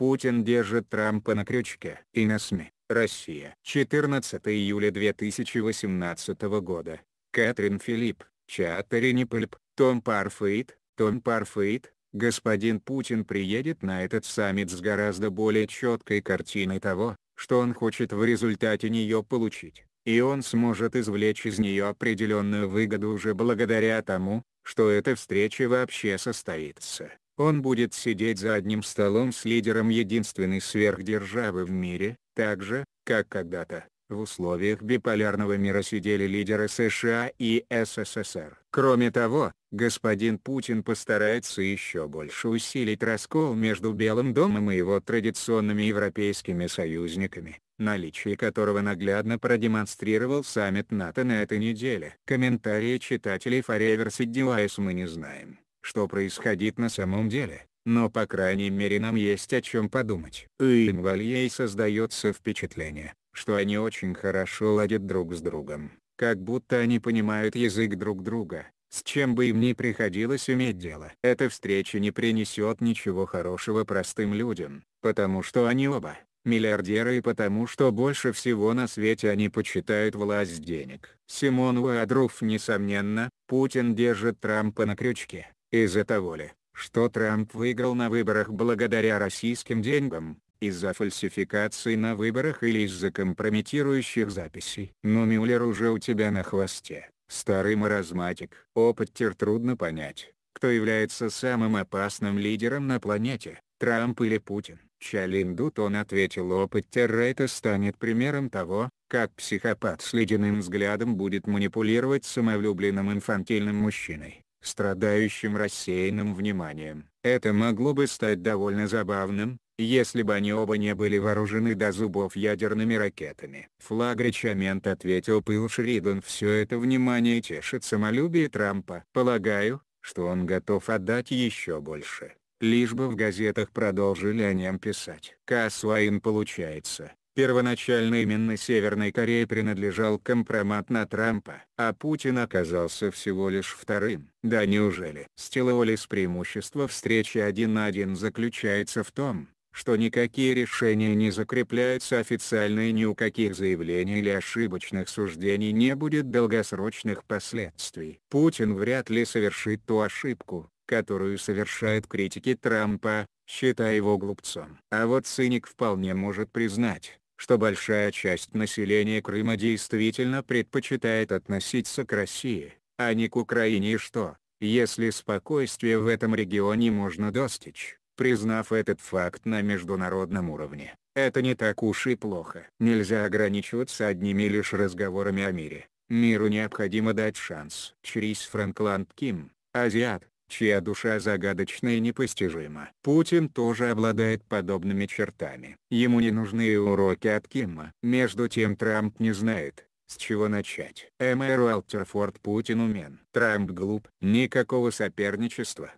Путин держит Трампа на крючке. И на СМИ. Россия. 14 июля 2018 года. Кэтрин Филипп, Чатарини Пыльп, Том Парфейт, Том Парфейт, господин Путин приедет на этот саммит с гораздо более четкой картиной того, что он хочет в результате нее получить, и он сможет извлечь из нее определенную выгоду уже благодаря тому, что эта встреча вообще состоится. Он будет сидеть за одним столом с лидером единственной сверхдержавы в мире, так же, как когда-то, в условиях биполярного мира сидели лидеры США и СССР. Кроме того, господин Путин постарается еще больше усилить раскол между Белым домом и его традиционными европейскими союзниками, наличие которого наглядно продемонстрировал саммит НАТО на этой неделе. Комментарии читателей Forever CDIS мы не знаем что происходит на самом деле, но по крайней мере нам есть о чем подумать. У инвальей создается впечатление, что они очень хорошо ладят друг с другом, как будто они понимают язык друг друга, с чем бы им ни приходилось иметь дело. Эта встреча не принесет ничего хорошего простым людям, потому что они оба миллиардеры и потому что больше всего на свете они почитают власть денег. Симон Уадруф несомненно, Путин держит Трампа на крючке. Из-за того ли, что Трамп выиграл на выборах благодаря российским деньгам, из-за фальсификации на выборах или из-за компрометирующих записей. Но ну, Мюллер уже у тебя на хвосте, старый маразматик. Опыт тир трудно понять, кто является самым опасным лидером на планете, Трамп или Путин. Чалиндут он ответил опыт Террейта станет примером того, как психопат с ледяным взглядом будет манипулировать самовлюбленным инфантильным мужчиной страдающим рассеянным вниманием. Это могло бы стать довольно забавным, если бы они оба не были вооружены до зубов ядерными ракетами. Флагричамент ответил пыл Шриден все это внимание тешит самолюбие Трампа. Полагаю, что он готов отдать еще больше, лишь бы в газетах продолжили о нем писать. Кассуаин получается, Первоначально именно Северной Корее принадлежал компромат на Трампа, а Путин оказался всего лишь вторым. Да неужели? Стилолис преимущество встречи один на один заключается в том, что никакие решения не закрепляются официально и ни у каких заявлений или ошибочных суждений не будет долгосрочных последствий. Путин вряд ли совершит ту ошибку, которую совершают критики Трампа, считая его глупцом. А вот циник вполне может признать, что большая часть населения Крыма действительно предпочитает относиться к России, а не к Украине и что, если спокойствие в этом регионе можно достичь, признав этот факт на международном уровне. Это не так уж и плохо. Нельзя ограничиваться одними лишь разговорами о мире. Миру необходимо дать шанс. Чрис Франкланд Ким, азиат, чья душа загадочна и непостижима. Путин тоже обладает подобными чертами. Ему не нужны уроки от Кима. Между тем Трамп не знает, с чего начать? Эмэр Уолтерфорд Путин умен. Трамп глуп. Никакого соперничества.